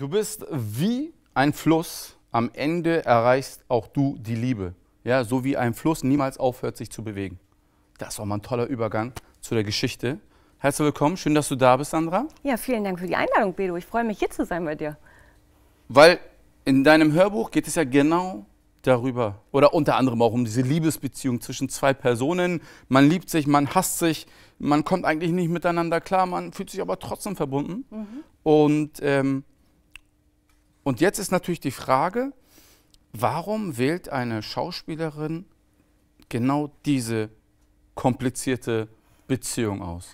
Du bist wie ein Fluss, am Ende erreichst auch du die Liebe. Ja, so wie ein Fluss niemals aufhört, sich zu bewegen. Das ist auch mal ein toller Übergang zu der Geschichte. Herzlich willkommen, schön, dass du da bist, Sandra. Ja, vielen Dank für die Einladung, Bedo. Ich freue mich, hier zu sein bei dir. Weil in deinem Hörbuch geht es ja genau darüber oder unter anderem auch um diese Liebesbeziehung zwischen zwei Personen. Man liebt sich, man hasst sich, man kommt eigentlich nicht miteinander klar, man fühlt sich aber trotzdem verbunden. Mhm. Und ähm, und jetzt ist natürlich die Frage, warum wählt eine Schauspielerin genau diese komplizierte Beziehung aus?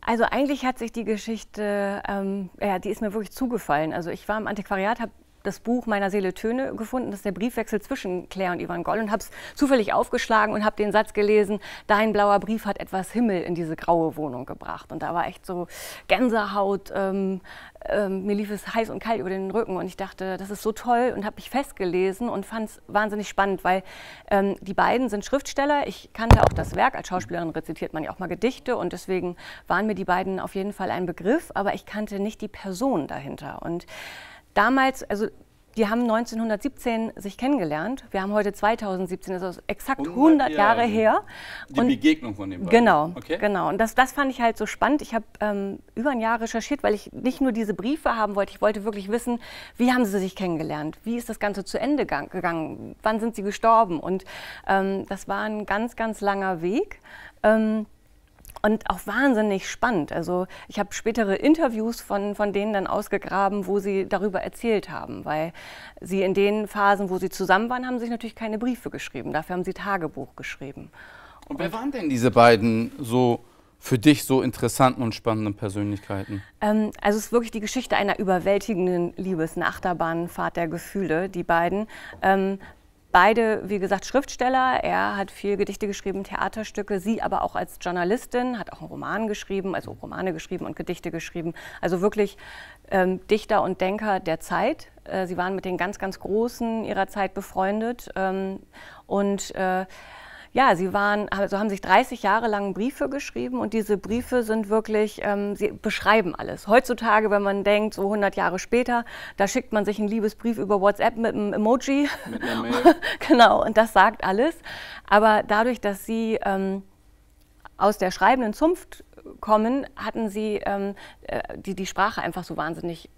Also eigentlich hat sich die Geschichte, ähm, ja, die ist mir wirklich zugefallen. Also ich war im Antiquariat, habe das Buch meiner Seele Töne gefunden. Das ist der Briefwechsel zwischen Claire und Ivan Goll und habe es zufällig aufgeschlagen und habe den Satz gelesen, dein blauer Brief hat etwas Himmel in diese graue Wohnung gebracht. Und da war echt so Gänsehaut, ähm, ähm, mir lief es heiß und kalt über den Rücken und ich dachte, das ist so toll und habe mich festgelesen und fand es wahnsinnig spannend, weil ähm, die beiden sind Schriftsteller. Ich kannte auch das Werk. Als Schauspielerin rezitiert man ja auch mal Gedichte und deswegen waren mir die beiden auf jeden Fall ein Begriff, aber ich kannte nicht die Person dahinter. Und damals, also die haben 1917 sich kennengelernt. Wir haben heute 2017, das ist exakt 100, Jahre, Jahre her. Die und Begegnung von dem. Genau, okay. genau. Und das, das fand ich halt so spannend. Ich habe ähm, über ein Jahr recherchiert, weil ich nicht nur diese Briefe haben wollte, ich wollte wirklich wissen, wie haben sie sich kennengelernt? Wie ist das Ganze zu Ende gegangen? Wann sind sie gestorben? Und ähm, das war ein ganz, ganz langer Weg. Ähm, und auch wahnsinnig spannend. Also ich habe spätere Interviews von, von denen dann ausgegraben, wo sie darüber erzählt haben, weil sie in den Phasen, wo sie zusammen waren, haben sich natürlich keine Briefe geschrieben. Dafür haben sie Tagebuch geschrieben. Und wer waren denn diese beiden so für dich so interessanten und spannenden Persönlichkeiten? Ähm, also es ist wirklich die Geschichte einer überwältigenden Liebe, es ist eine Achterbahnfahrt der Gefühle, die beiden. Ähm, Beide, wie gesagt, Schriftsteller. Er hat viel Gedichte geschrieben, Theaterstücke. Sie aber auch als Journalistin, hat auch einen Roman geschrieben, also Romane geschrieben und Gedichte geschrieben. Also wirklich ähm, Dichter und Denker der Zeit. Äh, sie waren mit den ganz, ganz Großen ihrer Zeit befreundet. Ähm, und äh, ja, sie waren, also haben sich 30 Jahre lang Briefe geschrieben und diese Briefe sind wirklich, ähm, sie beschreiben alles. Heutzutage, wenn man denkt, so 100 Jahre später, da schickt man sich einen Liebesbrief über WhatsApp mit einem Emoji. Mit einer Mail. genau, und das sagt alles. Aber dadurch, dass sie ähm, aus der schreibenden Zunft kommen, hatten sie ähm, äh, die, die Sprache einfach so wahnsinnig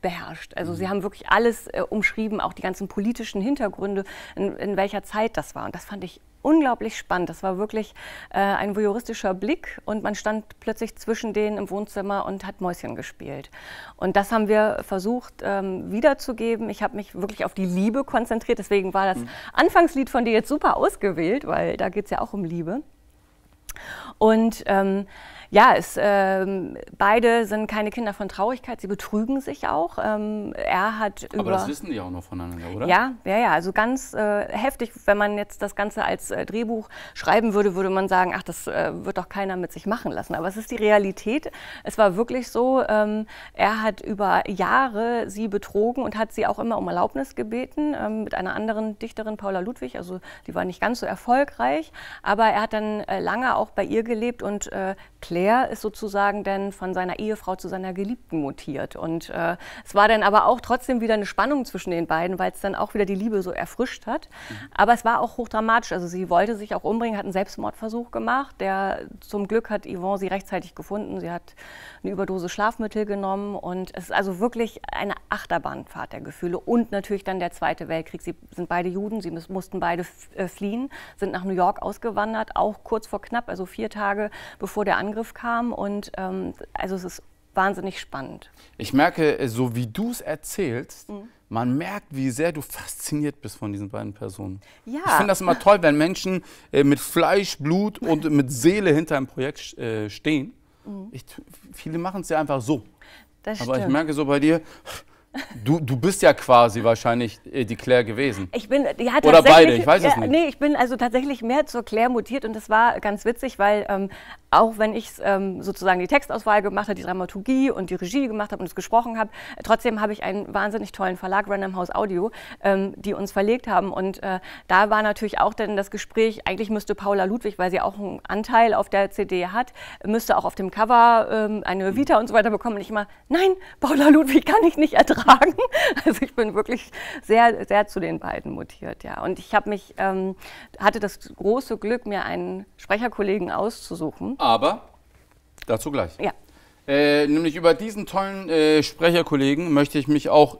beherrscht. Also mhm. sie haben wirklich alles äh, umschrieben, auch die ganzen politischen Hintergründe, in, in, welcher Zeit das war. Und das fand ich unglaublich spannend. Das war wirklich äh, ein voyeuristischer Blick und man stand plötzlich zwischen denen im Wohnzimmer und hat Mäuschen gespielt. Und das haben wir versucht ähm, wiederzugeben. Ich habe mich wirklich auf die Liebe konzentriert. Deswegen war das mhm. Anfangslied von dir jetzt super ausgewählt, weil da geht es ja auch um Liebe. Und ähm, ja, es, ähm, beide sind keine Kinder von Traurigkeit, sie betrügen sich auch. Ähm, er hat Aber das wissen die auch noch voneinander, oder? Ja, ja, ja. Also ganz äh, heftig, wenn man jetzt das Ganze als äh, Drehbuch schreiben würde, würde man sagen, ach, das äh, wird doch keiner mit sich machen lassen. Aber es ist die Realität. Es war wirklich so, ähm, er hat über Jahre sie betrogen und hat sie auch immer um Erlaubnis gebeten ähm, mit einer anderen Dichterin, Paula Ludwig. Also die war nicht ganz so erfolgreich, aber er hat dann äh, lange auch auch bei ihr gelebt und äh, Claire ist sozusagen dann von seiner Ehefrau zu seiner Geliebten mutiert. Und äh, es war dann aber auch trotzdem wieder eine Spannung zwischen den beiden, weil es dann auch wieder die Liebe so erfrischt hat. Mhm. Aber es war auch hochdramatisch. Also sie wollte sich auch umbringen, hat einen Selbstmordversuch gemacht. Der zum Glück hat Yvonne sie rechtzeitig gefunden. Sie hat eine Überdose Schlafmittel genommen und es ist also wirklich eine Achterbahnfahrt der Gefühle und natürlich dann der Zweite Weltkrieg. Sie sind beide Juden, sie mussten beide äh, fliehen, sind nach New York ausgewandert, auch kurz vor knapp. Also also vier Tage bevor der Angriff kam. Und ähm, also es ist wahnsinnig spannend. Ich merke, äh, so wie du es erzählst, mhm. man merkt, wie sehr du fasziniert bist von diesen beiden Personen. Ja. Ich finde das immer toll, wenn Menschen äh, mit Fleisch, Blut und mit Seele hinter einem Projekt äh, stehen. Mhm. Ich, viele machen es ja einfach so. Das Aber stimmt. ich merke so bei dir, Du, du bist ja quasi wahrscheinlich äh, die Claire gewesen. Ich bin, ja, Oder beide, ich weiß ja, es nicht. Nee, ich bin also tatsächlich mehr zur Claire mutiert und das war ganz witzig, weil ähm, auch wenn ich ähm, sozusagen die Textauswahl gemacht habe, die Dramaturgie und die Regie gemacht habe und es gesprochen habe, trotzdem habe ich einen wahnsinnig tollen Verlag, Random House Audio, ähm, die uns verlegt haben. Und äh, da war natürlich auch dann das Gespräch, eigentlich müsste Paula Ludwig, weil sie auch einen Anteil auf der CD hat, müsste auch auf dem Cover ähm, eine Vita und so weiter bekommen. Und ich immer, nein, Paula Ludwig kann ich nicht ertragen. Also ich bin wirklich sehr, sehr zu den beiden mutiert, ja. Und ich habe mich, ähm, hatte das große Glück, mir einen Sprecherkollegen auszusuchen aber dazu gleich. Ja. Äh, nämlich über diesen tollen äh, Sprecherkollegen möchte ich mich auch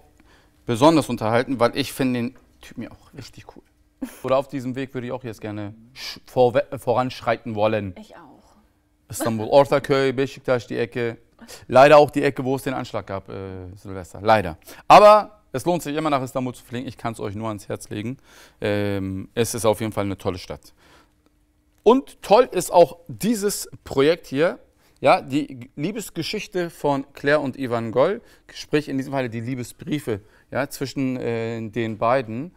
besonders unterhalten, weil ich finde den Typen ja auch richtig cool. Oder auf diesem Weg würde ich auch jetzt gerne vor äh, voranschreiten wollen. Ich auch. Istanbul, Ortaköy, Beşiktaş, die Ecke. Leider auch die Ecke, wo es den Anschlag gab, äh, Silvester. Leider. Aber es lohnt sich immer nach Istanbul zu fliegen. Ich kann es euch nur ans Herz legen. Ähm, es ist auf jeden Fall eine tolle Stadt. Und toll ist auch dieses Projekt hier, ja, die Liebesgeschichte von Claire und Ivan Goll, sprich in diesem Falle die Liebesbriefe ja, zwischen äh, den beiden.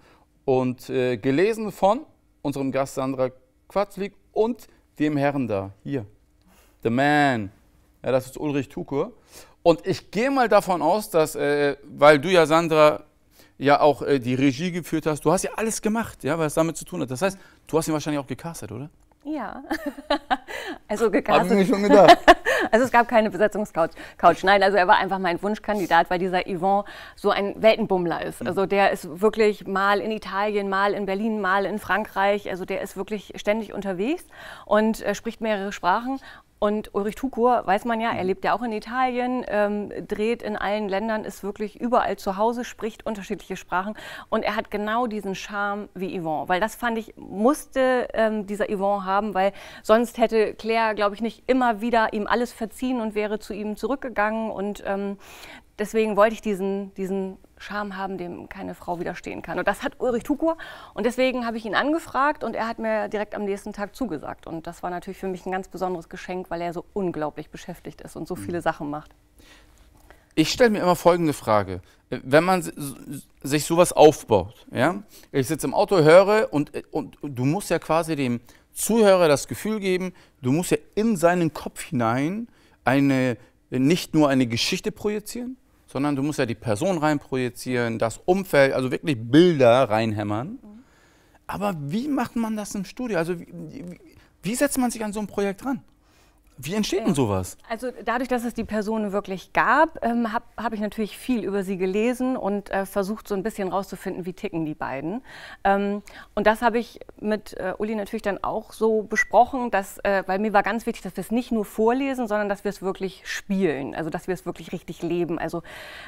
Und äh, gelesen von unserem Gast Sandra Quatzlik und dem Herrn da, hier, The Man. Ja, das ist Ulrich Tukur. Und ich gehe mal davon aus, dass, äh, weil du ja, Sandra, ja auch äh, die Regie geführt hast, du hast ja alles gemacht, ja, was damit zu tun hat. Das heißt, du hast ihn wahrscheinlich auch gecastet, oder? Ja. also gecastet. Hab ich mir schon gedacht. also es gab keine Besetzungscouch. Couch. Nein, also er war einfach mein Wunschkandidat, weil dieser Yvonne so ein Weltenbummler ist. Also der ist wirklich mal in Italien, mal in Berlin, mal in Frankreich. Also der ist wirklich ständig unterwegs und äh, spricht mehrere Sprachen und Ulrich Tukur, weiß man ja, er mhm. lebt ja auch in Italien, ähm, dreht in allen Ländern, ist wirklich überall zu Hause, spricht unterschiedliche Sprachen. Und er hat genau diesen Charme wie Yvonne. Weil das fand ich, musste ähm, dieser Yvonne haben, weil sonst hätte Claire, glaube ich, nicht immer wieder ihm alles verziehen und wäre zu ihm zurückgegangen. Und ähm, deswegen wollte ich diesen, diesen Charme haben, dem keine Frau widerstehen kann. Und das hat Ulrich Tukur. Und deswegen habe ich ihn angefragt und er hat mir direkt am nächsten Tag zugesagt. Und das war natürlich für mich ein ganz besonderes Geschenk, weil er so unglaublich beschäftigt ist und so viele mhm. Sachen macht. Ich stelle mir immer folgende Frage. Wenn man sich sowas aufbaut, ja, ich sitze im Auto, höre und, und du musst ja quasi dem Zuhörer das Gefühl geben, du musst ja in seinen Kopf hinein eine, nicht nur eine Geschichte projizieren, sondern du musst ja die Person reinprojizieren, das Umfeld, also wirklich Bilder reinhämmern. Mhm. Aber wie macht man das im Studio? Also wie, wie, wie setzt man sich an so ein Projekt ran? Wie entsteht denn sowas? Also dadurch, dass es die Person wirklich gab, ähm, habe hab ich natürlich viel über sie gelesen und äh, versucht so ein bisschen rauszufinden, wie ticken die beiden. Ähm, und das habe ich mit äh, Uli natürlich dann auch so besprochen, dass, äh, weil mir war ganz wichtig, dass wir es nicht nur vorlesen, sondern dass wir es wirklich spielen, also dass wir es wirklich richtig leben. Also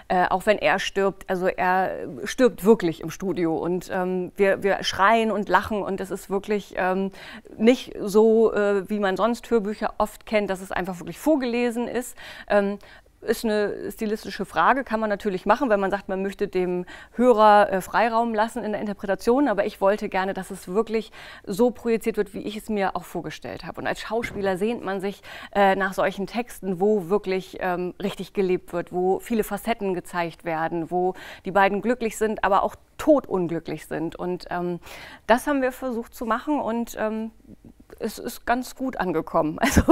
äh, auch wenn er stirbt, also er stirbt wirklich im Studio und ähm, wir, wir schreien und lachen und es ist wirklich ähm, nicht so, äh, wie man sonst Hörbücher oft kennt Umständen, dass es einfach wirklich vorgelesen ist. Ähm, ist eine stilistische Frage, kann man natürlich machen, wenn man sagt, man möchte dem Hörer äh, Freiraum lassen in der Interpretation. Aber ich wollte gerne, dass es wirklich so projiziert wird, wie ich es mir auch vorgestellt habe. Und als Schauspieler sehnt man sich äh, nach solchen Texten, wo wirklich ähm, richtig gelebt wird, wo viele Facetten gezeigt werden, wo die beiden glücklich sind, aber auch todunglücklich sind. Und ähm, das haben wir versucht zu machen und ähm, es ist ganz gut angekommen. Also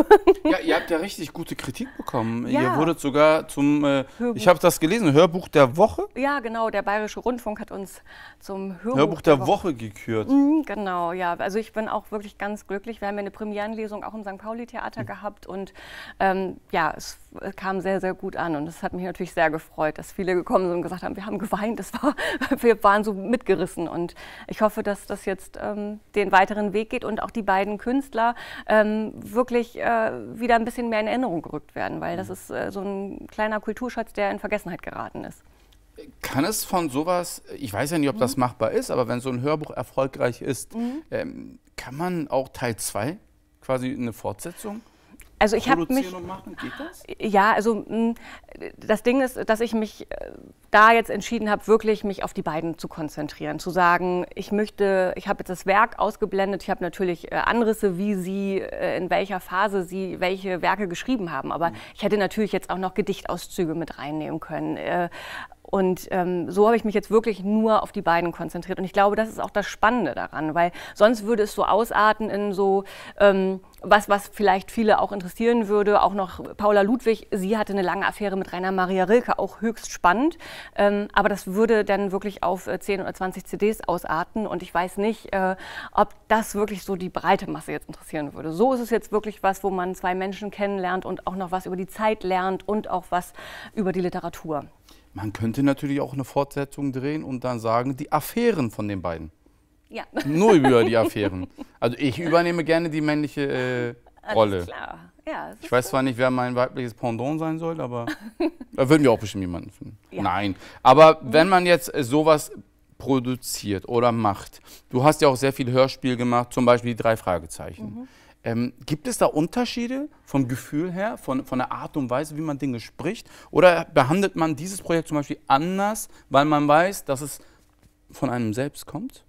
ja, ihr habt ja richtig gute Kritik bekommen. Ja. Ihr wurdet sogar zum, äh, ich habe das gelesen, Hörbuch der Woche? Ja, genau. Der Bayerische Rundfunk hat uns zum Hörbuch, Hörbuch der, der, Woche, Woche gekürt. Mhm, genau, ja. Also ich bin auch wirklich ganz glücklich. Wir haben ja eine Premierenlesung auch im St. Pauli Theater mhm. gehabt und ähm, ja, es kam sehr, sehr gut an. Und das hat mich natürlich sehr gefreut, dass viele gekommen sind und gesagt haben, wir haben geweint, das war, wir waren so mitgerissen. Und ich hoffe, dass das jetzt ähm, den weiteren Weg geht und auch die beiden Künstler ähm, wirklich äh, wieder ein bisschen mehr in Erinnerung gerückt werden, weil das mhm. ist äh, so ein kleiner Kulturschatz, der in Vergessenheit geraten ist. Kann es von sowas, ich weiß ja nicht, ob mhm. das machbar ist, aber wenn so ein Hörbuch erfolgreich ist, mhm. ähm, kann man auch Teil 2 quasi eine Fortsetzung? also ich habe mich. Und machen, geht das? Ja, also hm, das Ding ist, dass ich mich äh, da jetzt entschieden habe, wirklich mich auf die beiden zu konzentrieren, zu sagen, ich möchte, ich habe jetzt das Werk ausgeblendet, ich habe natürlich äh, Anrisse, wie sie, äh, in welcher Phase sie welche Werke geschrieben haben, aber mhm. ich hätte natürlich jetzt auch noch Gedichtauszüge mit reinnehmen können. Und ähm, so habe ich mich jetzt wirklich nur auf die beiden konzentriert. Und ich glaube, das ist auch das Spannende daran, weil sonst würde es so ausarten in so ähm, was, was vielleicht viele auch interessieren würde. Auch noch Paula Ludwig, sie hatte eine lange Affäre mit Rainer Maria Rilke, auch höchst spannend. Ähm, aber das würde dann wirklich auf äh, 10 oder 20 CDs ausarten. Und ich weiß nicht, äh, ob das wirklich so die breite Masse jetzt interessieren würde. So ist es jetzt wirklich was, wo man zwei Menschen kennenlernt und auch noch was über die Zeit lernt und auch was über die Literatur. Man könnte natürlich auch eine Fortsetzung drehen und dann sagen, die Affären von den beiden. Ja. Nur über die Affären. Also ich übernehme gerne die männliche äh, Rolle. Alles klar. Ja, ich weiß so. zwar nicht, wer mein weibliches Pendant sein soll, aber da würden wir auch bestimmt jemanden finden. Ja. Nein. Aber wenn man jetzt äh, sowas produziert oder macht, du hast ja auch sehr viel Hörspiel gemacht, zum Beispiel die drei Fragezeichen. Mhm. Ähm, gibt es da Unterschiede vom Gefühl her, von, von der Art und Weise, wie man Dinge spricht? Oder behandelt man dieses Projekt zum Beispiel anders, weil man weiß, dass es von einem selbst kommt?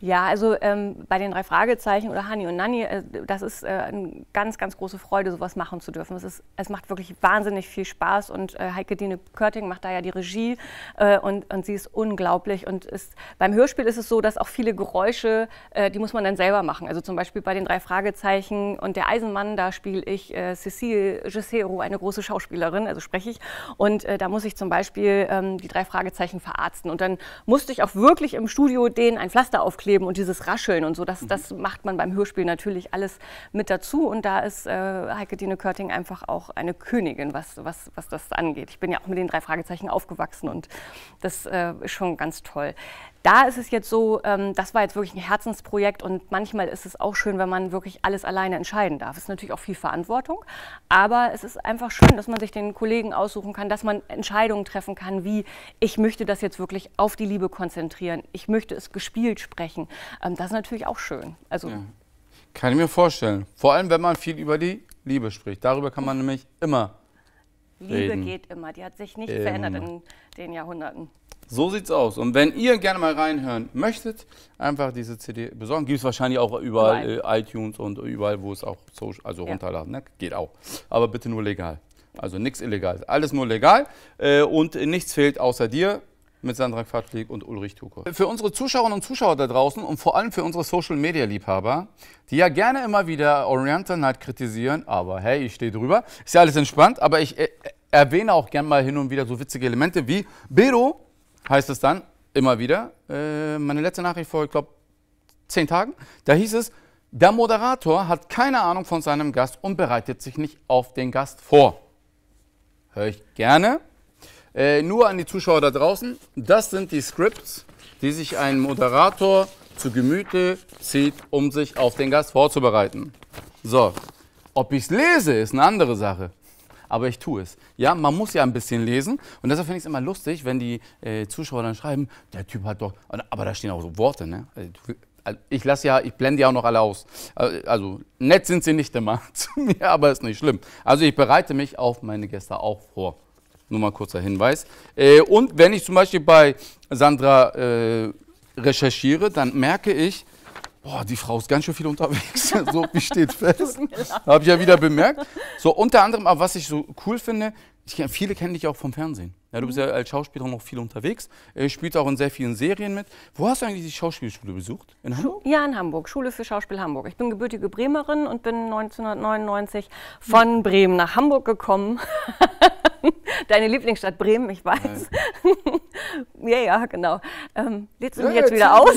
Ja, also ähm, bei den drei Fragezeichen oder Hani und Nani, äh, das ist äh, eine ganz, ganz große Freude, sowas machen zu dürfen. Es, ist, es macht wirklich wahnsinnig viel Spaß und äh, Heike Dine Körting macht da ja die Regie äh, und, und sie ist unglaublich. Und ist, beim Hörspiel ist es so, dass auch viele Geräusche, äh, die muss man dann selber machen. Also zum Beispiel bei den drei Fragezeichen und der Eisenmann, da spiele ich äh, Cecile Gesero, eine große Schauspielerin, also spreche ich. Und da muss ich zum Beispiel ähm, die drei Fragezeichen verarzten. Und dann musste ich auch wirklich im Studio denen ein Pflaster aufkleben Aufkleben und dieses Rascheln und so, das, mhm. das macht man beim Hörspiel natürlich alles mit dazu. Und da ist äh, Heike Dine Körting einfach auch eine Königin, was, was, was das angeht. Ich bin ja auch mit den drei Fragezeichen aufgewachsen und das äh, ist schon ganz toll da ist es jetzt so, ähm, das war jetzt wirklich ein Herzensprojekt und manchmal ist es auch schön, wenn man wirklich alles alleine entscheiden darf. Es ist natürlich auch viel Verantwortung, aber es ist einfach schön, dass man sich den Kollegen aussuchen kann, dass man Entscheidungen treffen kann, wie ich möchte das jetzt wirklich auf die Liebe konzentrieren, ich möchte es gespielt sprechen. Ähm, das ist natürlich auch schön. Also, ja. Kann ich mir vorstellen. Vor allem, wenn man viel über die Liebe spricht. Darüber kann man nämlich immer Liebe reden. geht immer. Die hat sich nicht immer. Ähm. verändert in den Jahrhunderten. So sieht's aus. Und wenn ihr gerne mal reinhören möchtet, einfach diese CD besorgen. Gibt es wahrscheinlich auch überall äh, iTunes und überall, wo es auch so, also ja. runterladen. Ne? Geht auch. Aber bitte nur legal. Also nichts Illegales. Alles nur legal. Äh, und nichts fehlt außer dir mit Sandra Quadflieg und Ulrich Tuko. Für unsere Zuschauerinnen und Zuschauer da draußen und vor allem für unsere Social-Media-Liebhaber, die ja gerne immer wieder Oriental Night kritisieren, aber hey, ich stehe drüber, ist ja alles entspannt, aber ich äh, erwähne auch gerne mal hin und wieder so witzige Elemente wie Bero heißt es dann immer wieder, äh, meine letzte Nachricht vor, ich glaube, zehn Tagen, da hieß es, der Moderator hat keine Ahnung von seinem Gast und bereitet sich nicht auf den Gast vor. Höre ich gerne. Äh, nur an die Zuschauer da draußen, das sind die Scripts, die sich ein Moderator zu Gemüte zieht, um sich auf den Gast vorzubereiten. So, ob ich es lese, ist eine andere Sache aber ich tue es. Ja, man muss ja ein bisschen lesen und deshalb finde ich es immer lustig, wenn die äh, Zuschauer dann schreiben, der Typ hat doch, aber da stehen auch so Worte, ne? Also, also, ich lasse ja, ich blende ja auch noch alle aus. Äh, also nett sind sie nicht immer zu mir, aber ist nicht schlimm. Also ich bereite mich auf meine Gäste auch vor. Nur mal kurzer Hinweis. Äh, und wenn ich zum Beispiel bei Sandra äh, recherchiere, dann merke ich, boah, die Frau ist ganz schön viel unterwegs. so wie steht fest. Habe ich ja wieder bemerkt. So unter anderem, aber was ich so cool finde, ich, viele kennen dich auch vom Fernsehen. Ja, du bist ja mhm. als Schauspieler noch viel unterwegs, äh, spielst auch in sehr vielen Serien mit. Wo hast du eigentlich die Schauspielschule besucht? In Hamburg? Ja, in Hamburg. Schule für Schauspiel Hamburg. Ich bin gebürtige Bremerin und bin 1999 von Bremen nach Hamburg gekommen. Deine Lieblingsstadt Bremen, ich weiß. ja, ja, genau. Ähm, lädst du mich ja, jetzt wieder aus?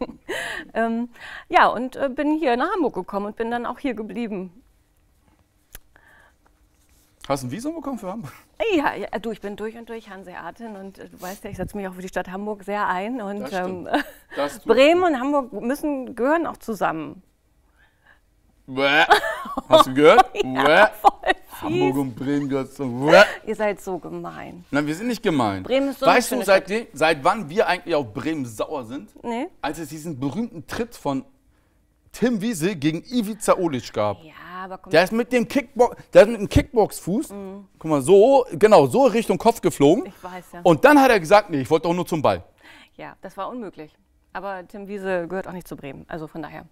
ähm, ja, und äh, bin hier nach Hamburg gekommen und bin dann auch hier geblieben. Hast du ein Visum bekommen für Hamburg? Ja, ja, du, ich bin durch und durch Hanseatin und äh, du weißt ja, ich setze mich auch für die Stadt Hamburg sehr ein. Und ähm, Bremen und Hamburg müssen, gehören auch zusammen. Bäh. Hast du gehört? ja, Hamburg und Bremen gehört zu. Bäh. Ihr seid so gemein. Nein, wir sind nicht gemein. Bremen ist so Weißt du, seit, die, seit wann wir eigentlich auf Bremen sauer sind? Nee. Als es diesen berühmten Tritt von Tim Wiese gegen Ivica Zaolic gab. Ja, aber komm. Der ist mit dem Kickbox, der ist mit dem Kickbox-Fuß, mhm. guck mal, so, genau, so Richtung Kopf geflogen. Ich weiß, ja. Und dann hat er gesagt, nee, ich wollte doch nur zum Ball. Ja, das war unmöglich. Aber Tim Wiese gehört auch nicht zu Bremen, also von daher.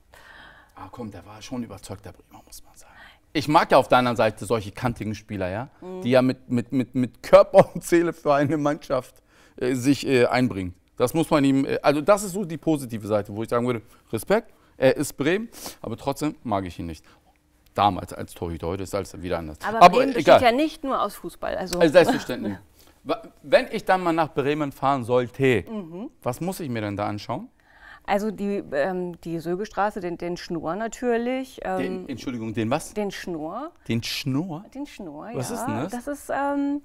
Ah, komm, der war schon überzeugt, der Bremer, muss man sagen. Ich mag ja auf der anderen Seite solche kantigen Spieler, ja, mhm. die ja mit, mit, mit, mit Körper und Seele für eine Mannschaft äh, sich äh, einbringen. Das muss man ihm, äh, also das ist so die positive Seite, wo ich sagen würde, Respekt, er ist Bremen, aber trotzdem mag ich ihn nicht damals als Torhüter, heute ist alles wieder anders. Aber, Aber Bremen besteht ja nicht nur aus Fußball. Also, also selbstverständlich. Wenn ich dann mal nach Bremen fahren sollte, mhm. was muss ich mir denn da anschauen? Also die, ähm, die Sögestraße, den, den Schnur natürlich. Ähm, den, Entschuldigung, den was? Den Schnur. Den Schnur? Den Schnur, was ja. Was ist denn das? Das ist ähm,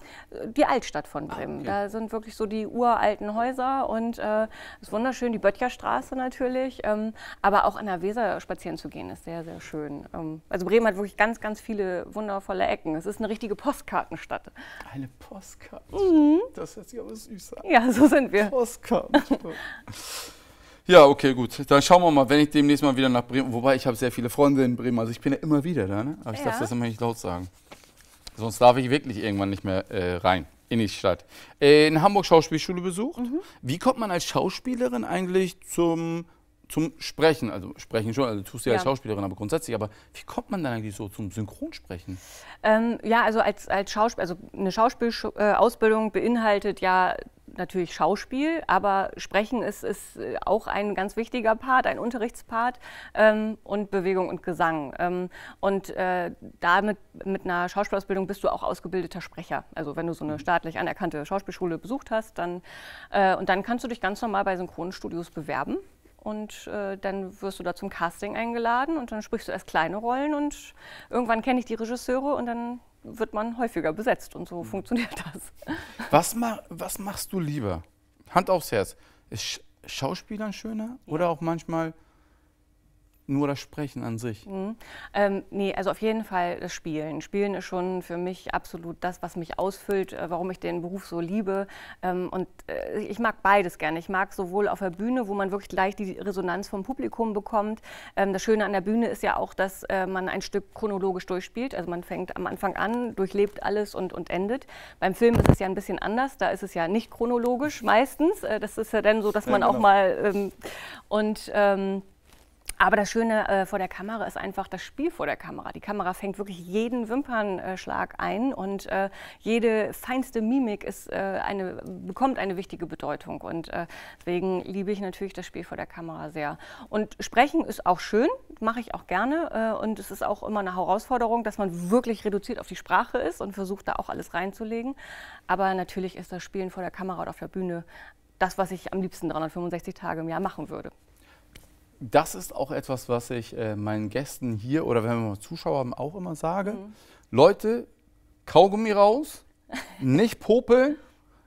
die Altstadt von ah, Bremen. Ah, okay. Da sind wirklich so die uralten Häuser und äh, ist wunderschön, die Böttcherstraße natürlich. Ähm, aber auch an der Weser spazieren zu gehen, ist sehr, sehr schön. Ähm, also Bremen hat wirklich ganz, ganz viele wundervolle Ecken. Es ist eine richtige Postkartenstadt. Eine Postkartenstadt? Mhm. Das hört sich aber süß an. Ja, so sind wir. Postkartenstadt. Ja, okay, gut. Dann schauen wir mal, wenn ich demnächst mal wieder nach Bremen. Wobei ich habe sehr viele Freunde in Bremen, also ich bin ja immer wieder da, ne? Aber ich darf das immer nicht laut sagen. Sonst darf ich wirklich irgendwann nicht mehr äh, rein in die Stadt. Äh, in Hamburg Schauspielschule besucht. Mhm. Wie kommt man als Schauspielerin eigentlich zum, zum Sprechen? Also Sprechen schon, also tust du ja als Schauspielerin, aber grundsätzlich. Aber wie kommt man dann eigentlich so zum Synchronsprechen? Ähm, ja, also als, als Schauspiel, also eine Schauspielausbildung äh, beinhaltet ja natürlich Schauspiel, aber Sprechen ist, ist äh, auch ein ganz wichtiger Part, ein Unterrichtspart ähm, und Bewegung und Gesang. Ähm, und äh, damit mit einer Schauspielausbildung bist du auch ausgebildeter Sprecher. Also wenn du so eine mhm. staatlich anerkannte Schauspielschule besucht hast, dann äh, und dann kannst du dich ganz normal bei Synchronstudios bewerben und äh, dann wirst du da zum Casting eingeladen und dann sprichst du erst kleine Rollen und irgendwann kenne ich die Regisseure und dann wird man häufiger besetzt und so mhm. funktioniert das. Was, ma was machst du lieber? Hand aufs Herz. Ist Schauspielern schöner ja. oder auch manchmal nur das Sprechen an sich? Mhm. Ähm, nee, also auf jeden Fall das Spielen. Spielen ist schon für mich absolut das, was mich ausfüllt, äh, warum ich den Beruf so liebe. Ähm, und äh, ich mag beides gerne. Ich mag sowohl auf der Bühne, wo man wirklich gleich die Resonanz vom Publikum bekommt. Ähm, das Schöne an der Bühne ist ja auch, dass äh, man ein Stück chronologisch durchspielt. Also man fängt am Anfang an, durchlebt alles und, und endet. Beim Film ist es ja ein bisschen anders. Da ist es ja nicht chronologisch meistens. Äh, das ist ja dann so, dass ja, man genau. auch mal... Ähm, und... Ähm, aber das Schöne äh, vor der Kamera ist einfach das Spiel vor der Kamera. Die Kamera fängt wirklich jeden Wimpernschlag ein und äh, jede feinste Mimik ist, äh, eine, bekommt eine wichtige Bedeutung. Und äh, deswegen liebe ich natürlich das Spiel vor der Kamera sehr. Und sprechen ist auch schön, mache ich auch gerne. Äh, und es ist auch immer eine Herausforderung, dass man wirklich reduziert auf die Sprache ist und versucht, da auch alles reinzulegen. Aber natürlich ist das Spielen vor der Kamera oder auf der Bühne das, was ich am liebsten 365 Tage im Jahr machen würde das ist auch etwas, was ich äh, meinen Gästen hier oder wenn wir mal Zuschauer haben, auch immer sage. Mhm. Leute, Kaugummi raus, nicht popeln,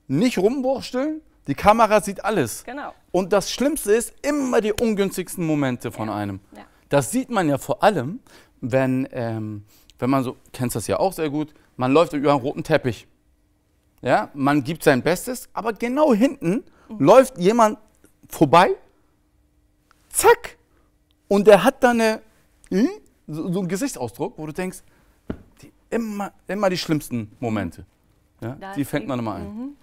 nicht rumwursteln. Die Kamera sieht alles. Genau. Und das Schlimmste ist immer die ungünstigsten Momente von ja. einem. Ja. Das sieht man ja vor allem, wenn, ähm, wenn man so, kennst das ja auch sehr gut, man läuft über einen roten Teppich. Ja, man gibt sein Bestes, aber genau hinten mhm. läuft jemand vorbei, zack. Und er hat dann eine, hm? so, so einen Gesichtsausdruck, wo du denkst, die, immer, immer die schlimmsten Momente. Ja? Die fängt man immer an. Mhm.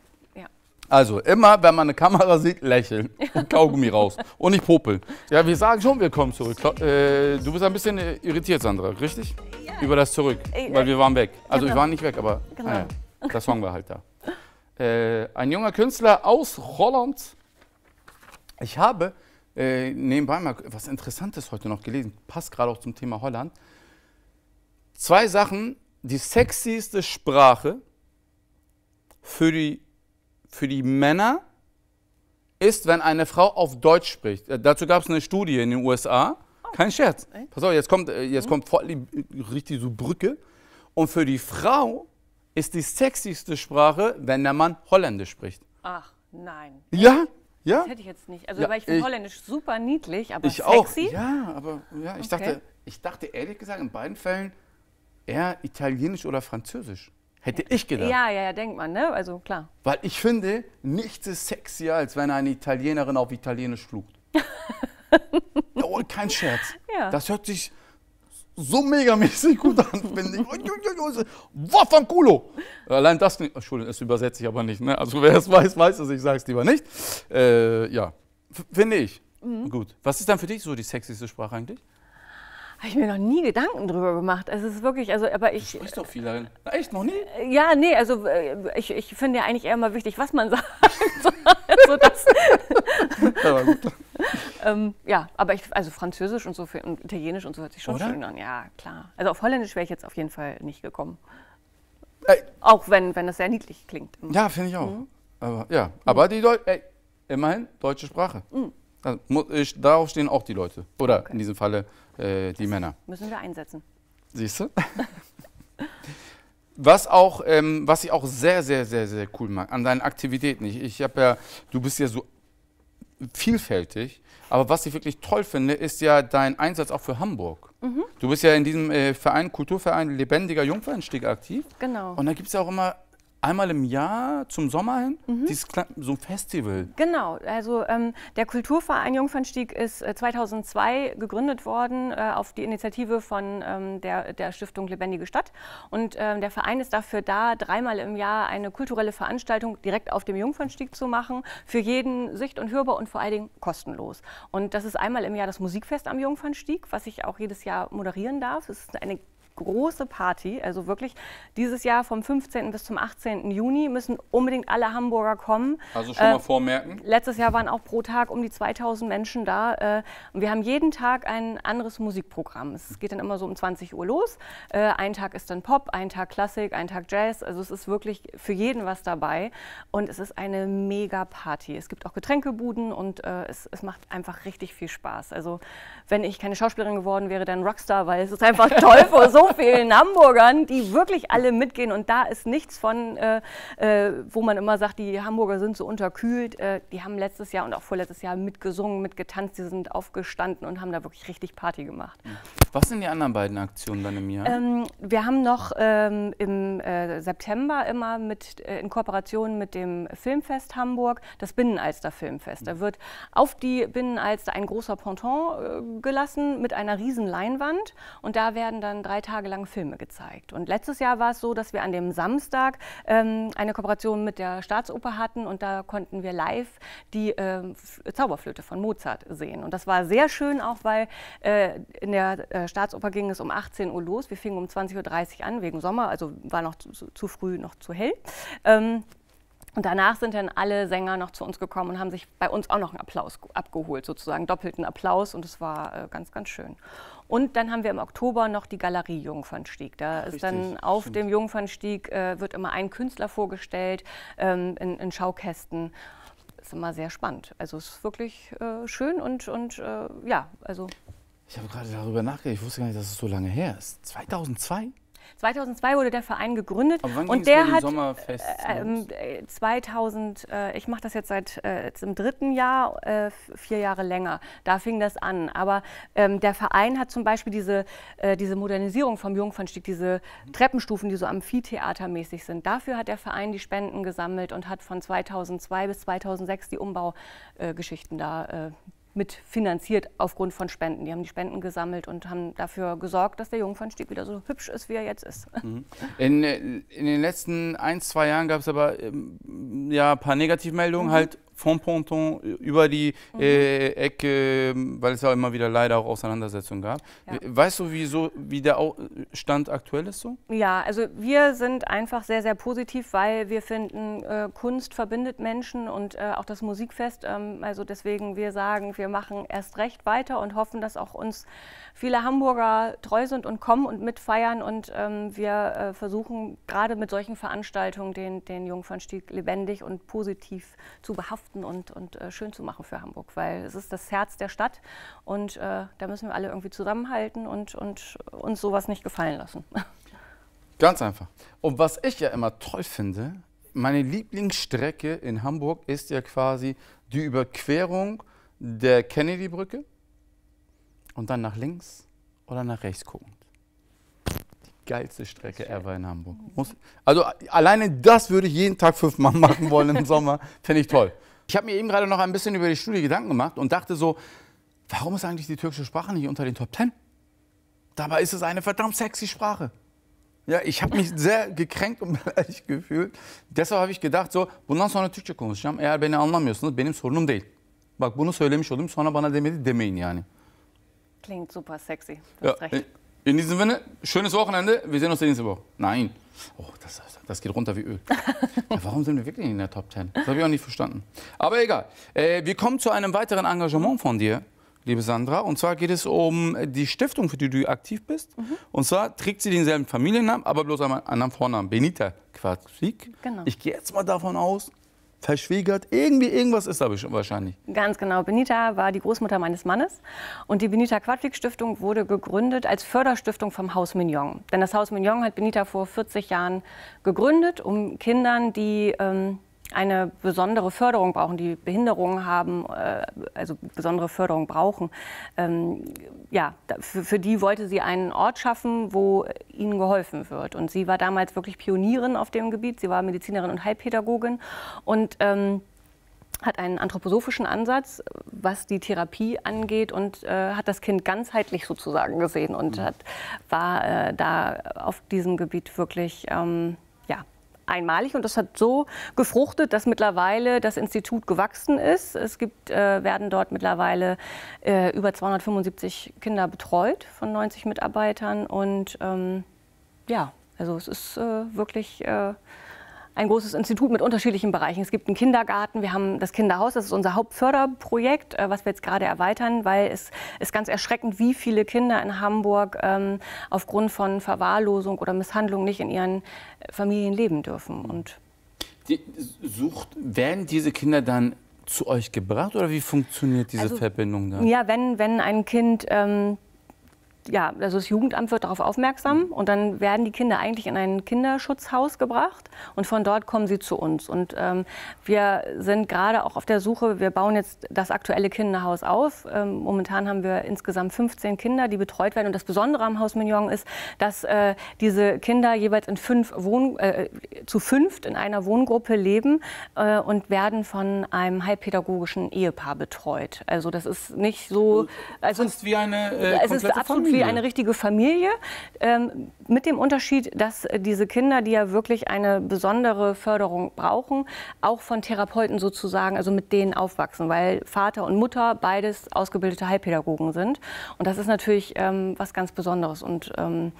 Also immer, wenn man eine Kamera sieht, lächeln und Kaugummi raus und nicht popeln. Ja, wir sagen schon, wir kommen zurück. Äh, du bist ein bisschen äh, irritiert, Sandra, richtig? Ja. Über das Zurück, äh, weil wir waren weg. Also genau. wir waren nicht weg, aber genau. naja, der Song war halt da. Äh, ein junger Künstler aus Holland. Ich habe äh, nebenbei mal was Interessantes heute noch gelesen, passt gerade auch zum Thema Holland. Zwei Sachen, die sexyste Sprache für die, für die Männer ist, wenn eine Frau auf Deutsch spricht. Äh, dazu gab es eine Studie in den USA. Oh. Kein Scherz. Pass auf, jetzt kommt, äh, jetzt mhm. kommt voll, richtig so Brücke. Und für die Frau ist die sexyste Sprache, wenn der Mann Holländisch spricht. Ach, nein. Ja? Ja? Das hätte ich jetzt nicht. Also, ja, weil ich finde Holländisch super niedlich, aber ich sexy. Auch. Ja, aber ja, ich, okay. dachte, ich dachte ehrlich gesagt in beiden Fällen eher Italienisch oder Französisch. Hätte ich gedacht. Ja, ja, ja, denkt man, ne? Also klar. Weil ich finde, nichts ist sexier, als wenn eine Italienerin auf Italienisch flucht. oh, kein Scherz. Ja. Das hört sich, so megamäßig gut an, finde ich. Waffan Kulo! Allein das, Entschuldigung, das übersetze ich aber nicht. Ne? Also wer es weiß, weiß es, ich sage es lieber nicht. Äh, ja, finde ich. Mhm. Gut. Was ist dann für dich so die sexyste Sprache eigentlich? Habe ich mir noch nie Gedanken drüber gemacht. Es ist wirklich, also, aber ich. Du sprichst doch viel darin. echt, noch nie? Äh, ja, nee, also äh, ich, ich finde ja eigentlich eher mal wichtig, was man sagt. also das. ja, ähm, ja, aber ich, also Französisch und so und Italienisch und so hört sich schon Oder? schön an. Ja, klar. Also auf Holländisch wäre ich jetzt auf jeden Fall nicht gekommen. Ey. Auch wenn, wenn das sehr niedlich klingt. Ja, finde ich auch. Mhm. Aber ja, aber die Deu ey, immerhin deutsche Sprache. Mhm. Das also, muss ich, darauf stehen auch die Leute. Oder okay. in diesem Falle äh, die das Männer. Müssen wir einsetzen. Siehst du? Was auch, ähm, was ich auch sehr, sehr, sehr, sehr cool mag an deinen Aktivitäten. Ich, ich habe ja, du bist ja so vielfältig, aber was ich wirklich toll finde, ist ja dein Einsatz auch für Hamburg. Mhm. Du bist ja in diesem äh, Verein, Kulturverein Lebendiger Jungfernstieg aktiv. Genau. Und da gibt es ja auch immer einmal im Jahr zum Sommer hin, mhm. dieses, so ein Festival. Genau, also ähm, der Kulturverein Jungfernstieg ist 2002 äh, gegründet worden äh, auf die Initiative von ähm, der, der Stiftung Lebendige Stadt. Und ähm, der Verein ist dafür da, dreimal im Jahr eine kulturelle Veranstaltung direkt auf dem Jungfernstieg zu machen, für jeden sicht- und hörbar und vor allen Dingen kostenlos. Und das ist einmal im Jahr das Musikfest am Jungfernstieg, was ich auch jedes Jahr moderieren darf. Es ist eine große Party. Also wirklich dieses Jahr vom 15. bis zum 18. Juni müssen unbedingt alle Hamburger kommen. Also schon mal äh, vormerken. Letztes Jahr waren auch pro Tag um die 2000 Menschen da. Äh, und wir haben jeden Tag ein anderes Musikprogramm. Es geht dann immer so um 20 Uhr los. Äh, ein Tag ist dann Pop, ein Tag Klassik, ein Tag Jazz. Also es ist wirklich für jeden was dabei. Und es ist eine mega Party. Es gibt auch Getränkebuden und äh, es, es macht einfach richtig viel Spaß. Also wenn ich keine Schauspielerin geworden wäre, dann Rockstar, weil es ist einfach toll, vor so so vielen Hamburgern, die wirklich alle mitgehen. Und da ist nichts von, äh, äh, wo man immer sagt, die Hamburger sind so unterkühlt. Äh, die haben letztes Jahr und auch vorletztes Jahr mitgesungen, mitgetanzt. Die sind aufgestanden und haben da wirklich richtig Party gemacht. Was sind die anderen beiden Aktionen dann im Jahr? Ähm, wir haben noch ähm, im äh, September immer mit, äh, in Kooperation mit dem Filmfest Hamburg das Binnenalster Filmfest. Da wird auf die Binnenalster ein großer Ponton äh, gelassen mit einer riesen Leinwand. Und da werden dann drei Tage Tage lang Filme gezeigt. Und letztes Jahr war es so, dass wir an dem Samstag ähm, eine Kooperation mit der Staatsoper hatten und da konnten wir live die äh, Zauberflöte von Mozart sehen. Und das war sehr schön, auch weil äh, in der äh, Staatsoper ging es um 18 Uhr los. Wir fingen um 20.30 Uhr an wegen Sommer, also war noch zu, zu früh, noch zu hell. Ähm, und danach sind dann alle Sänger noch zu uns gekommen und haben sich bei uns auch noch einen Applaus abgeholt, sozusagen doppelten Applaus. Und es war äh, ganz, ganz schön. Und dann haben wir im Oktober noch die Galerie Jungfernstieg. Da Richtig, ist dann auf stimmt. dem Jungfernstieg äh, wird immer ein Künstler vorgestellt ähm, in, in, Schaukästen. Ist immer sehr spannend. Also es ist wirklich äh, schön und, und äh, ja, also. Ich habe gerade darüber nachgedacht. Ich wusste gar nicht, dass es so lange her ist. 2002? 2002 wurde der Verein gegründet. Aber wann und der hat Sommerfest äh, 2000, ähm, äh, ich mache das jetzt seit äh, jetzt im dritten Jahr, äh, vier Jahre länger. Da fing das an. Aber ähm, der Verein hat zum Beispiel diese, äh, diese Modernisierung vom Jungfernstieg, diese Treppenstufen, die so amphitheatermäßig sind. Dafür hat der Verein die Spenden gesammelt und hat von 2002 bis 2006 die Umbaugeschichten da mitfinanziert aufgrund von Spenden. Die haben die Spenden gesammelt und haben dafür gesorgt, dass der Jungfernstieg wieder so hübsch ist, wie er jetzt ist. Mhm. In, äh, in, den letzten ein, zwei Jahren gab es aber ähm, ja, ein paar Negativmeldungen, mhm. halt vom Ponton über die mhm. äh, Ecke, weil es ja immer wieder leider auch Auseinandersetzungen gab. Ja. Weißt du, wie, so, wie der Stand aktuell ist so? Ja, also wir sind einfach sehr, sehr positiv, weil wir finden, äh, Kunst verbindet Menschen und äh, auch das Musikfest. Ähm, also deswegen, wir sagen, wir machen erst recht weiter und hoffen, dass auch uns viele Hamburger treu sind und kommen und mitfeiern. Und ähm, wir äh, versuchen gerade mit solchen Veranstaltungen den, den Jungfernstieg lebendig und positiv zu behaften und, und äh, schön zu machen für Hamburg, weil es ist das Herz der Stadt und äh, da müssen wir alle irgendwie zusammenhalten und, und uns sowas nicht gefallen lassen. Ganz einfach. Und was ich ja immer toll finde, meine Lieblingsstrecke in Hamburg ist ja quasi die Überquerung der Kennedy-Brücke und dann nach links oder nach rechts guckend. Die geilste Strecke ever in Hamburg. Muss, also alleine das würde ich jeden Tag fünfmal machen wollen im Sommer. Fände ich toll. Ich habe mir eben gerade noch ein bisschen über die Studie Gedanken gemacht und dachte so, warum ist eigentlich die türkische Sprache nicht unter den Top Ten? Dabei ist es eine verdammt sexy Sprache. Ja, ich habe mich sehr gekränkt und beleidigt gefühlt. Deshalb habe ich gedacht so, bundan sonra Türkçe konuşacağım. Eğer beni anlamıyorsanız benim sorunum değil. Bak bunu söylemiş oldum sonra bana demedi demeyin yani. Klingt super sexy. ja, recht. In diesem Sinne, schönes Wochenende. Wir sehen uns nächste Woche. Nein. Oh, das, das geht runter wie Öl. ja, warum sind wir wirklich in der Top 10? Das habe ich auch nicht verstanden. Aber egal. Äh, wir kommen zu einem weiteren Engagement von dir, liebe Sandra. Und zwar geht es um die Stiftung, für die du aktiv bist. Mhm. Und zwar trägt sie denselben Familiennamen, aber bloß einen anderen Vornamen. Benita Quarzig. Genau. Ich gehe jetzt mal davon aus, verschwiegert. Irgendwie irgendwas ist da wahrscheinlich. Ganz genau. Benita war die Großmutter meines Mannes. Und die Benita Quadflieg Stiftung wurde gegründet als Förderstiftung vom Haus Mignon. Denn das Haus Mignon hat Benita vor 40 Jahren gegründet, um Kindern, die ähm, eine besondere Förderung brauchen, die Behinderungen haben, äh, also besondere Förderung brauchen. Ähm, ja, für, für, die wollte sie einen Ort schaffen, wo ihnen geholfen wird. Und sie war damals wirklich Pionierin auf dem Gebiet. Sie war Medizinerin und Heilpädagogin und ähm, hat einen anthroposophischen Ansatz, was die Therapie angeht und äh, hat das Kind ganzheitlich sozusagen gesehen und mhm. hat, war äh, da auf diesem Gebiet wirklich ähm, einmalig und das hat so gefruchtet, dass mittlerweile das Institut gewachsen ist. Es gibt, äh, werden dort mittlerweile äh, über 275 Kinder betreut von 90 Mitarbeitern und ähm, ja, also es ist äh, wirklich äh, ein großes Institut mit unterschiedlichen Bereichen. Es gibt einen Kindergarten, wir haben das Kinderhaus, das ist unser Hauptförderprojekt, äh, was wir jetzt gerade erweitern, weil es ist ganz erschreckend, wie viele Kinder in Hamburg ähm, aufgrund von Verwahrlosung oder Misshandlung nicht in ihren äh, Familien leben dürfen. Und Die sucht, werden diese Kinder dann zu euch gebracht oder wie funktioniert diese also, Verbindung dann? Ja, wenn, wenn ein Kind ähm, ja, also das Jugendamt wird darauf aufmerksam mhm. und dann werden die Kinder eigentlich in ein Kinderschutzhaus gebracht und von dort kommen sie zu uns. Und ähm, wir sind gerade auch auf der Suche, wir bauen jetzt das aktuelle Kinderhaus auf. Ähm, momentan haben wir insgesamt 15 Kinder, die betreut werden. Und das Besondere am Haus Mignon ist, dass äh, diese Kinder jeweils in fünf Wohn äh, zu fünft in einer Wohngruppe leben äh, und werden von einem halbpädagogischen Ehepaar betreut. Also das ist nicht so... Also, also Fast wie eine äh, es ist absolut Familie wie eine richtige Familie. Ähm, mit dem Unterschied, dass äh, diese Kinder, die ja wirklich eine besondere Förderung brauchen, auch von Therapeuten sozusagen, also mit denen aufwachsen, weil Vater und Mutter beides ausgebildete Heilpädagogen sind. Und das ist natürlich ähm, was ganz Besonderes. Und ähm,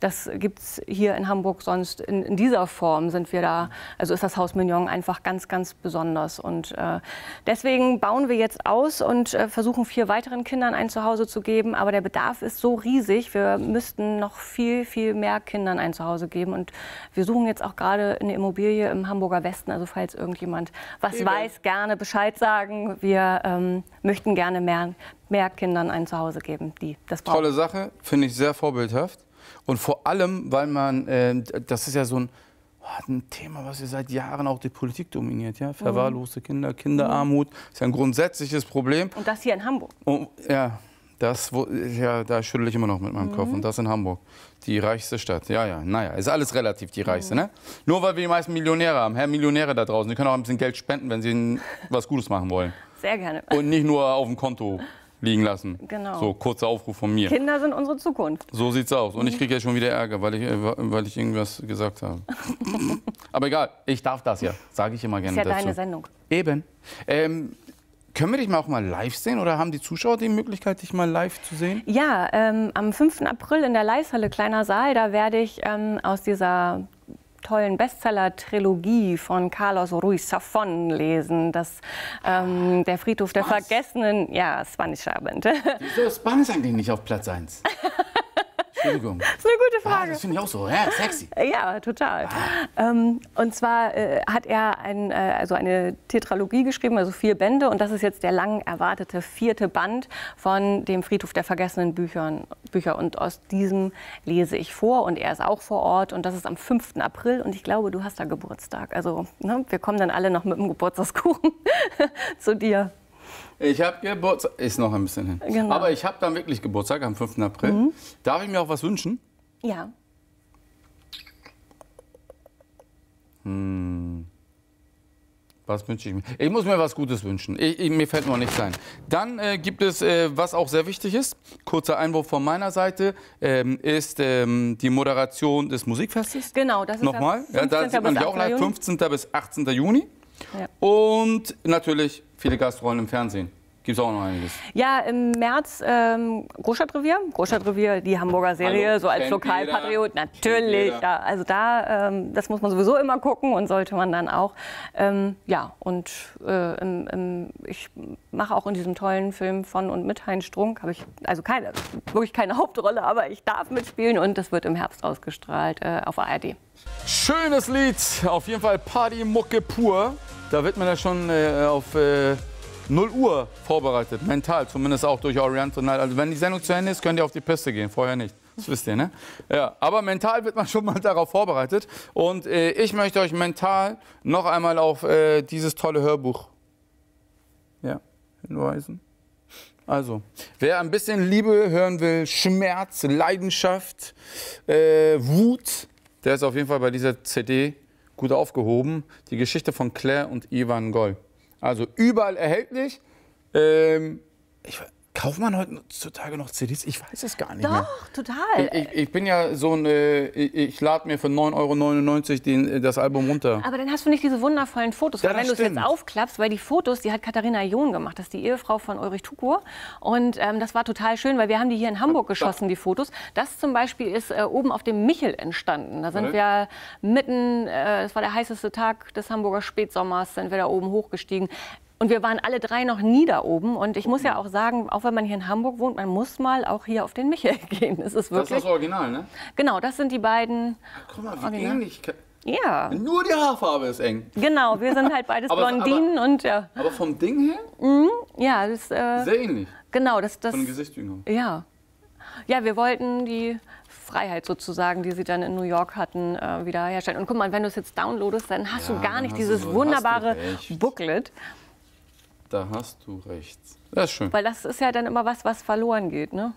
das gibt es hier in Hamburg sonst in, in, dieser Form sind wir da, also ist das Haus Mignon einfach ganz, ganz besonders. Und äh, deswegen bauen wir jetzt aus und äh, versuchen vier weiteren Kindern ein Zuhause zu geben. Aber der Bedarf ist so riesig, wir müssten noch viel, viel mehr Kindern ein Zuhause geben. Und wir suchen jetzt auch gerade eine Immobilie im Hamburger Westen. Also falls irgendjemand was Übel. weiß, gerne Bescheid sagen. Wir ähm, möchten gerne mehr, mehr Kindern ein Zuhause geben, die das brauchen. Tolle Sache, finde ich sehr vorbildhaft. Und vor allem, weil man, äh, das ist ja so ein, oh, ein Thema, was ja seit Jahren auch die Politik dominiert. Ja? Mhm. Verwahrloste Kinder, Kinderarmut, mhm. ist ja ein grundsätzliches Problem. Und das hier in Hamburg. Und, ja, das, ja, da schüttel ich immer noch mit meinem mhm. Kopf. Und mhm. das in Hamburg. Die reichste Stadt. Ja, ja, naja, ist alles relativ die reichste. Mhm. Ne? Nur weil wir die meisten Millionäre haben. Herr Millionäre da draußen, die können auch ein bisschen Geld spenden, wenn sie was Gutes machen wollen. Sehr gerne. Und nicht nur auf dem Konto liegen lassen. Genau. So, kurzer Aufruf von mir. Kinder sind unsere Zukunft. So sieht's aus. Und ich mhm. kriege ja schon wieder Ärger, weil ich, äh, weil ich irgendwas gesagt habe. Aber egal, ich darf das ja. Sage ich immer gerne. Ist ja dazu. deine Sendung. Eben. Ähm, können wir dich mal auch mal live sehen oder haben die Zuschauer die Möglichkeit, dich mal live zu sehen? Ja, ähm, am 5. April in der Leishalle, kleiner Saal, da werde ich ähm, aus dieser tollen Bestseller-Trilogie von Carlos Ruiz Zafón lesen, das ähm, der Friedhof der Was? Vergessenen, ja, Spanisch Abend. Wieso ist Spanisch eigentlich nicht auf Platz 1? Entschuldigung. das ist eine gute Frage. Ah, das finde ich auch so, ja, sexy. Ja, total. Ah. Ähm, und zwar äh, hat er ein, äh, also eine Tetralogie geschrieben, also vier Bände. Und das ist jetzt der lang erwartete vierte Band von dem Friedhof der vergessenen Büchern, Bücher. Und aus diesem lese ich vor. Und er ist auch vor Ort. Und das ist am 5. April. Und ich glaube, du hast da Geburtstag. Also ne, wir kommen dann alle noch mit dem Geburtstagskuchen zu dir. Ich habe Geburtstag. Ist noch ein bisschen hin. Genau. Aber ich habe dann wirklich Geburtstag am 5. April. Mhm. Darf ich mir auch was wünschen? Ja. Hm. Was wünsche ich mir? Ich muss mir was Gutes wünschen. Ich, ich, mir fällt noch nichts ein. Dann äh, gibt es, äh, was auch sehr wichtig ist, kurzer Einwurf von meiner Seite, ähm, ist ähm, die Moderation des Musikfestes. Genau, das ist Nochmal, ja, da sieht man sich auch live, 15. bis 18. Juni. Ja. Und natürlich viele Gastrollen im Fernsehen. Gibt es auch noch einiges? Ja, im März ähm, Großstadtrevier. Großstadtrevier, die Hamburger Serie, Hallo, so als Lokalpatriot. Natürlich, ja. Also da, ähm, das muss man sowieso immer gucken und sollte man dann auch. Ähm, ja, und äh, im, im, ich mache auch in diesem tollen Film von und mit Heinz Strunk, habe ich also keine, wirklich keine Hauptrolle, aber ich darf mitspielen und das wird im Herbst ausgestrahlt äh, auf ARD. Schönes Lied, auf jeden Fall Party Mucke pur. Da wird man ja schon äh, auf äh, 0 Uhr vorbereitet, mental, zumindest auch durch Oriente Night. Also wenn die Sendung zu Ende ist, könnt ihr auf die Piste gehen, vorher nicht. Das wisst ihr, ne? Ja, aber mental wird man schon mal darauf vorbereitet. Und äh, ich möchte euch mental noch einmal auf äh, dieses tolle Hörbuch ja, hinweisen. Also, wer ein bisschen Liebe hören will, Schmerz, Leidenschaft, äh, Wut, der ist auf jeden Fall bei dieser CD gut aufgehoben. Die Geschichte von Claire und Ivan Goll. Also überall erhältlich. Ähm, ich, Kauft man heutzutage noch CDs? Ich weiß es gar nicht Doch, mehr. total. Ich, ich, bin ja so ein, äh, ich, ich lade mir für 9,99 Euro den, äh, das Album runter. Aber dann hast du nicht diese wundervollen Fotos. Ja, wenn du es jetzt aufklappst, weil die Fotos, die hat Katharina John gemacht, das ist die Ehefrau von Ulrich Tukur. Und ähm, das war total schön, weil wir haben die hier in Hamburg geschossen, die Fotos. Das zum Beispiel ist äh, oben auf dem Michel entstanden. Da sind okay. Äh. wir mitten, es äh, war der heißeste Tag des Hamburger Spätsommers, sind wir da oben hochgestiegen. Und wir waren alle drei noch nie da oben. Und ich muss ja auch sagen, auch wenn man hier in Hamburg wohnt, man muss mal auch hier auf den Michael gehen. Es ist wirklich, das ist das Original, ne? Genau, das sind die beiden. Ach, guck mal, wie Original. ähnlich. Ja. Nur die Haarfarbe ist eng. Genau, wir sind halt beides aber, Blondinen aber, und ja. Aber vom Ding her? Mhm, ja, das ist. Äh, Sehr ähnlich. Genau, das. das Von Gesichtübung. Ja. Ja, wir wollten die Freiheit sozusagen, die sie dann in New York hatten, äh, wieder herstellen. Und guck mal, wenn du es jetzt downloadest, dann hast ja, du gar nicht dieses so wunderbare Booklet. Da hast du recht. Das ist schön. Weil das ist ja dann immer was, was verloren geht, ne?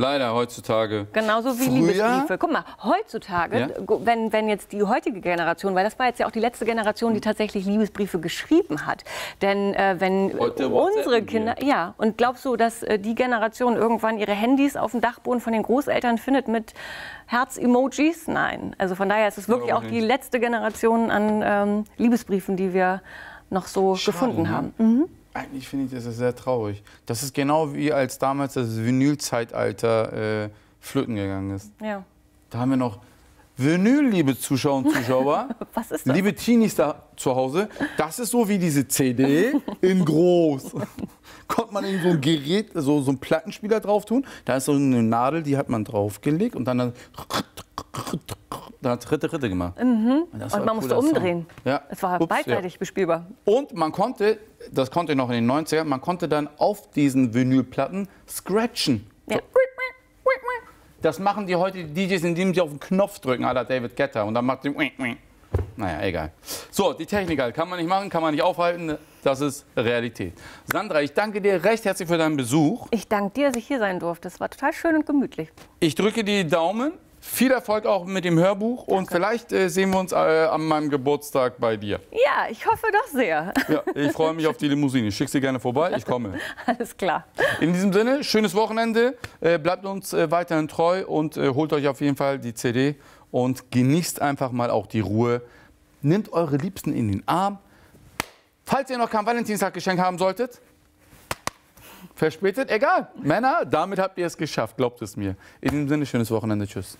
Leider heutzutage. Genauso wie Früher? Liebesbriefe. Guck mal, heutzutage, ja? wenn, wenn jetzt die heutige Generation, weil das war jetzt ja auch die letzte Generation, die hm. tatsächlich Liebesbriefe geschrieben hat. Denn äh, wenn Heute unsere Kinder. Ja, und glaubst du, dass äh, die Generation irgendwann ihre Handys auf dem Dachboden von den Großeltern findet mit Herz-Emojis? Nein. Also von daher ist es wirklich auch, auch die letzte Generation an ähm, Liebesbriefen, die wir noch so Schade, gefunden ne? haben. Mhm. Eigentlich finde ich, das ist sehr traurig. Das ist genau wie als damals das Vinyl-Zeitalter äh, flöten gegangen ist. Ja. Da haben wir noch Vinyl, liebe Zuschauer und Zuschauer. Was ist das? Liebe Teenies da zu Hause. Das ist so wie diese CD in groß. Konnte man in so ein Gerät, so, so einen Plattenspieler drauf tun. Da ist so eine Nadel, die hat man draufgelegt und dann da hat Ritte, Ritte gemacht. Mhm. Und, und man musste umdrehen. Ja. Es war Ups, beidseitig ja. bespielbar. Und man konnte, das konnte ich noch in den 90ern, man konnte dann auf diesen Vinylplatten scratchen. Ja. So. Das machen die heute die DJs, indem sie auf den Knopf drücken, à David Getter. Und dann macht die... Naja, egal. So, die Technik halt. Kann man nicht machen, kann man nicht aufhalten. Das ist Realität. Sandra, ich danke dir recht herzlich für deinen Besuch. Ich danke dir, dass ich hier sein durfte. Es war total schön und gemütlich. Ich drücke die Daumen viel Erfolg auch mit dem Hörbuch Danke. und vielleicht äh, sehen wir uns äh, an meinem Geburtstag bei dir. Ja, ich hoffe doch sehr. Ja, ich freue mich auf die Limousine. Ich schicke sie gerne vorbei, ich komme. Alles klar. In diesem Sinne, schönes Wochenende. Äh, bleibt uns äh, weiterhin treu und äh, holt euch auf jeden Fall die CD und genießt einfach mal auch die Ruhe. Nehmt eure Liebsten in den Arm. Falls ihr noch kein Valentinstaggeschenk haben solltet, verspätet, egal. Männer, damit habt ihr es geschafft, glaubt es mir. In diesem Sinne, schönes Wochenende. Tschüss.